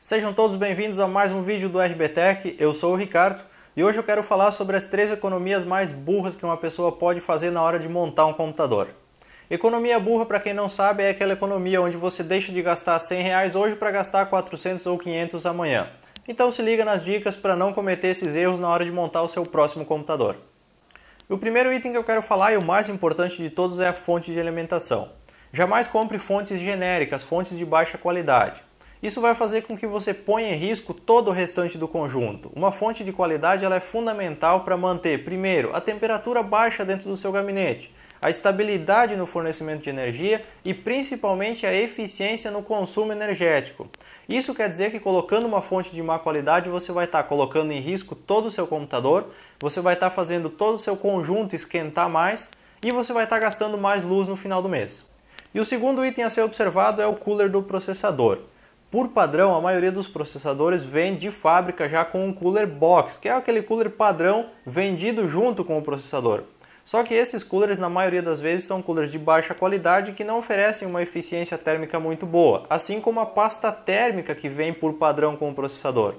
Sejam todos bem-vindos a mais um vídeo do RBTech, eu sou o Ricardo e hoje eu quero falar sobre as três economias mais burras que uma pessoa pode fazer na hora de montar um computador. Economia burra, para quem não sabe, é aquela economia onde você deixa de gastar 100 reais hoje para gastar 400 ou 500 amanhã. Então se liga nas dicas para não cometer esses erros na hora de montar o seu próximo computador. O primeiro item que eu quero falar e o mais importante de todos é a fonte de alimentação. Jamais compre fontes genéricas, fontes de baixa qualidade. Isso vai fazer com que você ponha em risco todo o restante do conjunto. Uma fonte de qualidade ela é fundamental para manter, primeiro, a temperatura baixa dentro do seu gabinete, a estabilidade no fornecimento de energia e principalmente a eficiência no consumo energético. Isso quer dizer que colocando uma fonte de má qualidade, você vai estar tá colocando em risco todo o seu computador, você vai estar tá fazendo todo o seu conjunto esquentar mais e você vai estar tá gastando mais luz no final do mês. E o segundo item a ser observado é o cooler do processador. Por padrão, a maioria dos processadores vem de fábrica já com um cooler box, que é aquele cooler padrão vendido junto com o processador. Só que esses coolers, na maioria das vezes, são coolers de baixa qualidade que não oferecem uma eficiência térmica muito boa, assim como a pasta térmica que vem por padrão com o processador.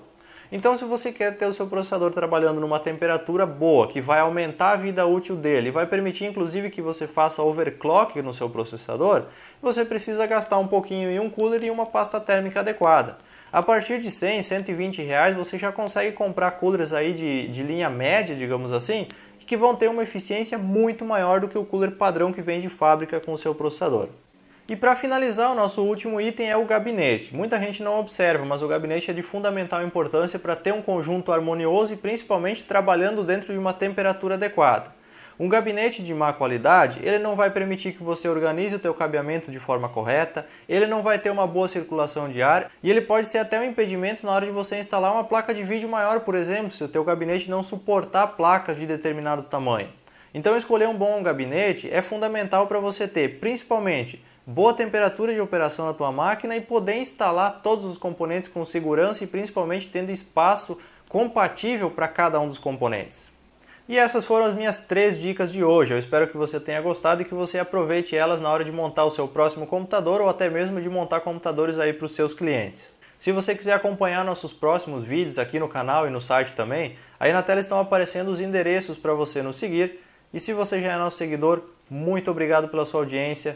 Então, se você quer ter o seu processador trabalhando numa temperatura boa, que vai aumentar a vida útil dele, vai permitir inclusive que você faça overclock no seu processador, você precisa gastar um pouquinho em um cooler e uma pasta térmica adequada. A partir de 100, 120 reais você já consegue comprar coolers aí de, de linha média, digamos assim, que vão ter uma eficiência muito maior do que o cooler padrão que vem de fábrica com o seu processador. E para finalizar, o nosso último item é o gabinete. Muita gente não observa, mas o gabinete é de fundamental importância para ter um conjunto harmonioso e principalmente trabalhando dentro de uma temperatura adequada. Um gabinete de má qualidade, ele não vai permitir que você organize o teu cabeamento de forma correta, ele não vai ter uma boa circulação de ar e ele pode ser até um impedimento na hora de você instalar uma placa de vídeo maior, por exemplo, se o teu gabinete não suportar placas de determinado tamanho. Então escolher um bom gabinete é fundamental para você ter, principalmente, boa temperatura de operação na tua máquina e poder instalar todos os componentes com segurança e principalmente tendo espaço compatível para cada um dos componentes. E essas foram as minhas três dicas de hoje. Eu espero que você tenha gostado e que você aproveite elas na hora de montar o seu próximo computador ou até mesmo de montar computadores aí para os seus clientes. Se você quiser acompanhar nossos próximos vídeos aqui no canal e no site também, aí na tela estão aparecendo os endereços para você nos seguir. E se você já é nosso seguidor, muito obrigado pela sua audiência